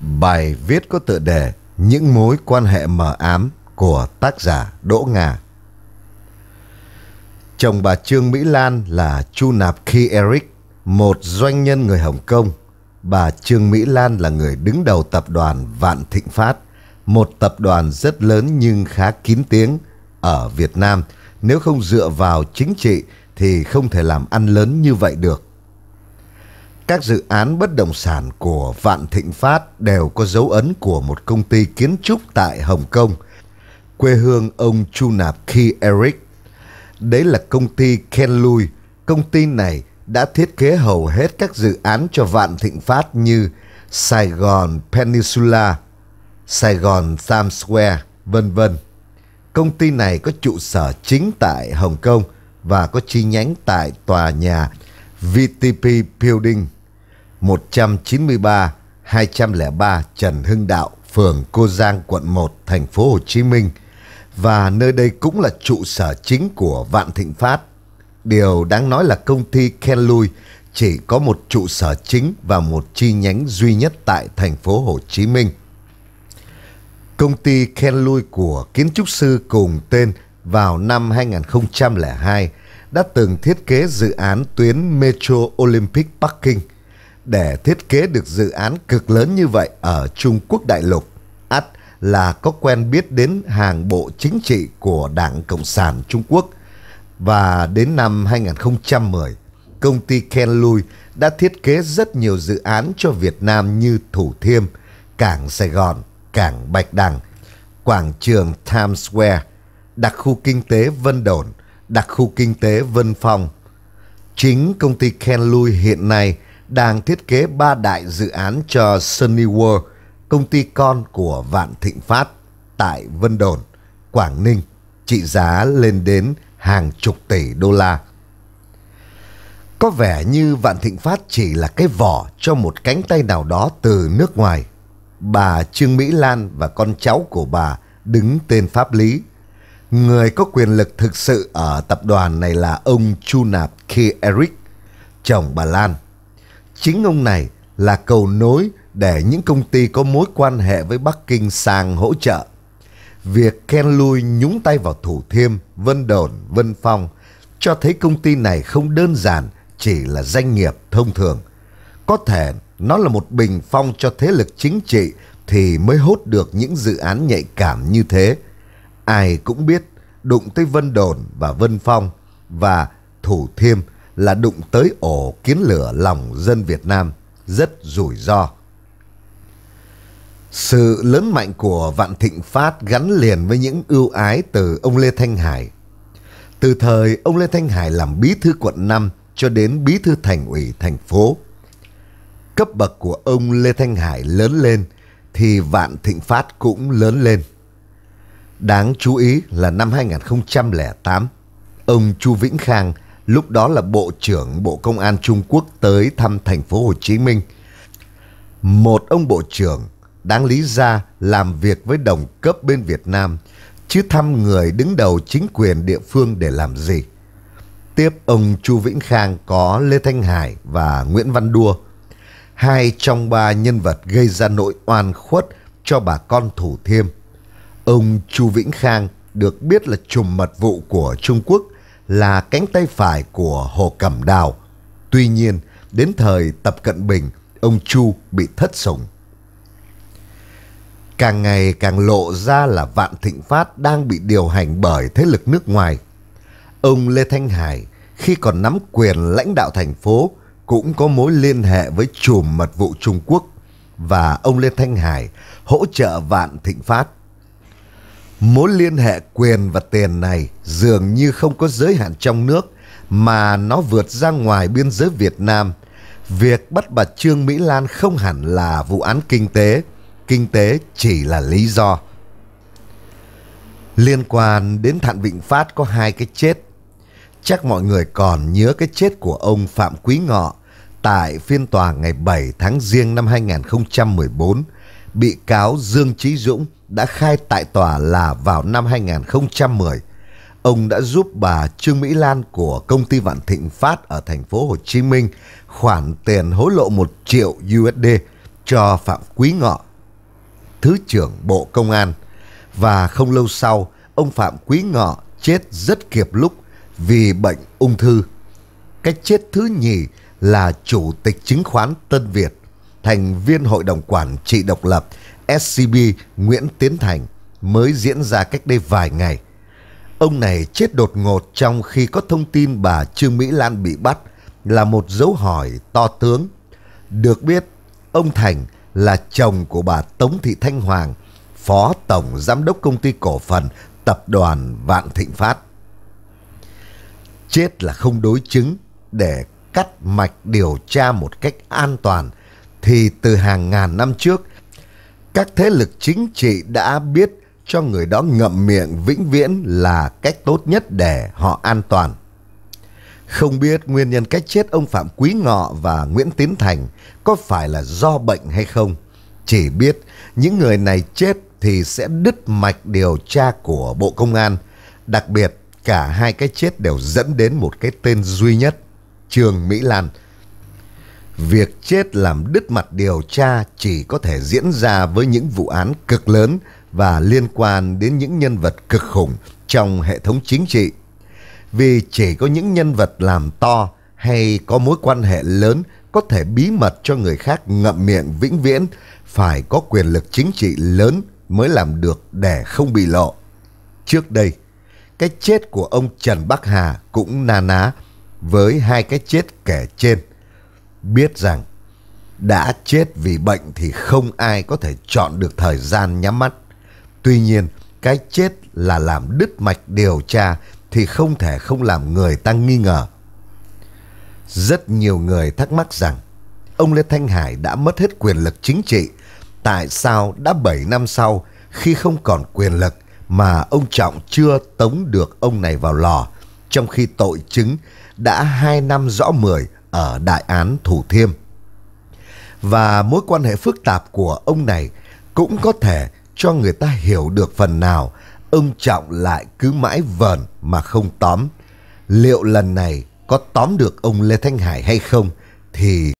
Bài viết có tựa đề Những mối quan hệ mờ ám của tác giả Đỗ Ngà. Chồng bà Trương Mỹ Lan là Chu Nạp Khi Eric, một doanh nhân người Hồng Kông. Bà Trương Mỹ Lan là người đứng đầu tập đoàn Vạn Thịnh Phát, một tập đoàn rất lớn nhưng khá kín tiếng ở Việt Nam. Nếu không dựa vào chính trị thì không thể làm ăn lớn như vậy được các dự án bất động sản của Vạn Thịnh Phát đều có dấu ấn của một công ty kiến trúc tại Hồng Kông, quê hương ông Chu Nạp Khi Eric. Đấy là công ty Ken Lui. Công ty này đã thiết kế hầu hết các dự án cho Vạn Thịnh Phát như Sài Gòn Peninsula, Sài Gòn Times Square, vân vân. Công ty này có trụ sở chính tại Hồng Kông và có chi nhánh tại tòa nhà VTP Building 193 203 Trần Hưng Đạo, phường Cô Giang, quận 1, thành phố Hồ Chí Minh và nơi đây cũng là trụ sở chính của Vạn Thịnh Phát. Điều đáng nói là công ty Lui chỉ có một trụ sở chính và một chi nhánh duy nhất tại thành phố Hồ Chí Minh. Công ty Lui của kiến trúc sư cùng tên vào năm 2002 đã từng thiết kế dự án tuyến Metro Olympic Bắc Kinh – để thiết kế được dự án cực lớn như vậy ở Trung Quốc đại lục, ắt là có quen biết đến hàng bộ chính trị của Đảng Cộng sản Trung Quốc. Và đến năm 2010, công ty Ken Lui đã thiết kế rất nhiều dự án cho Việt Nam như Thủ Thiêm, Cảng Sài Gòn, Cảng Bạch Đằng, Quảng trường Times Square, đặc khu kinh tế Vân Đồn, đặc khu kinh tế Vân Phong. Chính công ty Ken Lui hiện nay – đang thiết kế ba đại dự án cho Sunny World, công ty con của Vạn Thịnh Phát tại Vân Đồn, Quảng Ninh, trị giá lên đến hàng chục tỷ đô la. Có vẻ như Vạn Thịnh Phát chỉ là cái vỏ cho một cánh tay nào đó từ nước ngoài. Bà Trương Mỹ Lan và con cháu của bà đứng tên pháp lý. Người có quyền lực thực sự ở tập đoàn này là ông Chu Nạp K. Eric, chồng bà Lan. Chính ông này là cầu nối để những công ty có mối quan hệ với Bắc Kinh sang hỗ trợ. Việc Ken Lui nhúng tay vào Thủ Thiêm, Vân Đồn, Vân Phong cho thấy công ty này không đơn giản chỉ là doanh nghiệp thông thường. Có thể nó là một bình phong cho thế lực chính trị thì mới hốt được những dự án nhạy cảm như thế. Ai cũng biết đụng tới Vân Đồn và Vân Phong và Thủ Thiêm – là đụng tới ổ kiến lửa lòng dân Việt Nam, rất rủi ro. Sự lớn mạnh của Vạn Thịnh Phát gắn liền với những ưu ái từ ông Lê Thanh Hải. Từ thời ông Lê Thanh Hải làm bí thư quận 5 cho đến bí thư thành ủy thành phố. Cấp bậc của ông Lê Thanh Hải lớn lên thì Vạn Thịnh Phát cũng lớn lên. Đáng chú ý là năm 2008, ông Chu Vĩnh Khang – lúc đó là Bộ trưởng Bộ Công an Trung Quốc tới thăm thành phố Hồ Chí Minh. Một ông bộ trưởng đáng lý ra làm việc với đồng cấp bên Việt Nam, chứ thăm người đứng đầu chính quyền địa phương để làm gì. Tiếp ông Chu Vĩnh Khang có Lê Thanh Hải và Nguyễn Văn Đua, hai trong ba nhân vật gây ra nội oan khuất cho bà con Thủ Thiêm. Ông Chu Vĩnh Khang được biết là trùm mật vụ của Trung Quốc – là cánh tay phải của Hồ Cẩm Đào. Tuy nhiên, đến thời Tập Cận Bình, ông Chu bị thất sủng. Càng ngày càng lộ ra là Vạn Thịnh Phát đang bị điều hành bởi thế lực nước ngoài. Ông Lê Thanh Hải khi còn nắm quyền lãnh đạo thành phố cũng có mối liên hệ với chùm mật vụ Trung Quốc và ông Lê Thanh Hải hỗ trợ Vạn Thịnh Phát. Mối liên hệ quyền và tiền này dường như không có giới hạn trong nước mà nó vượt ra ngoài biên giới Việt Nam. Việc bắt bà Trương Mỹ Lan không hẳn là vụ án kinh tế, kinh tế chỉ là lý do. Liên quan đến Thạnh Vịnh Phát có hai cái chết. Chắc mọi người còn nhớ cái chết của ông Phạm Quý Ngọ tại phiên tòa ngày 7 tháng riêng năm 2014, bị cáo Dương Chí Dũng đã khai tại tòa là vào năm 2010, ông đã giúp bà Trương Mỹ Lan của công ty Vạn Thịnh Phát ở thành phố Hồ Chí Minh khoản tiền hối lộ 1 triệu USD cho Phạm Quý Ngọ, Thứ trưởng Bộ Công an. Và không lâu sau, ông Phạm Quý Ngọ chết rất kịp lúc vì bệnh ung thư. Cái chết thứ nhì là Chủ tịch Chứng khoán Tân Việt, thành viên Hội đồng Quản trị độc lập SCB Nguyễn Tiến Thành mới diễn ra cách đây vài ngày. Ông này chết đột ngột trong khi có thông tin bà Trương Mỹ Lan bị bắt là một dấu hỏi to tướng. Được biết, ông Thành là chồng của bà Tống Thị Thanh Hoàng, phó tổng giám đốc công ty cổ phần tập đoàn Vạn Thịnh Phát. Chết là không đối chứng để cắt mạch điều tra một cách an toàn thì từ hàng ngàn năm trước các thế lực chính trị đã biết cho người đó ngậm miệng vĩnh viễn là cách tốt nhất để họ an toàn. Không biết nguyên nhân cách chết ông Phạm Quý Ngọ và Nguyễn Tiến Thành có phải là do bệnh hay không. Chỉ biết những người này chết thì sẽ đứt mạch điều tra của Bộ Công an. Đặc biệt cả hai cái chết đều dẫn đến một cái tên duy nhất, Trường Mỹ Lan việc chết làm đứt mặt điều tra chỉ có thể diễn ra với những vụ án cực lớn và liên quan đến những nhân vật cực khủng trong hệ thống chính trị. Vì chỉ có những nhân vật làm to hay có mối quan hệ lớn có thể bí mật cho người khác ngậm miệng vĩnh viễn, phải có quyền lực chính trị lớn mới làm được để không bị lộ. Trước đây, cái chết của ông Trần Bắc Hà cũng na ná với hai cái chết kể trên biết rằng đã chết vì bệnh thì không ai có thể chọn được thời gian nhắm mắt. Tuy nhiên, cái chết là làm đứt mạch điều tra thì không thể không làm người ta nghi ngờ. Rất nhiều người thắc mắc rằng ông Lê Thanh Hải đã mất hết quyền lực chính trị. Tại sao đã 7 năm sau khi không còn quyền lực mà ông Trọng chưa tống được ông này vào lò trong khi tội chứng đã 2 năm rõ 10 ở đại án Thủ Thiêm. Và mối quan hệ phức tạp của ông này cũng có thể cho người ta hiểu được phần nào ông Trọng lại cứ mãi vờn mà không tóm. Liệu lần này có tóm được ông Lê Thanh Hải hay không thì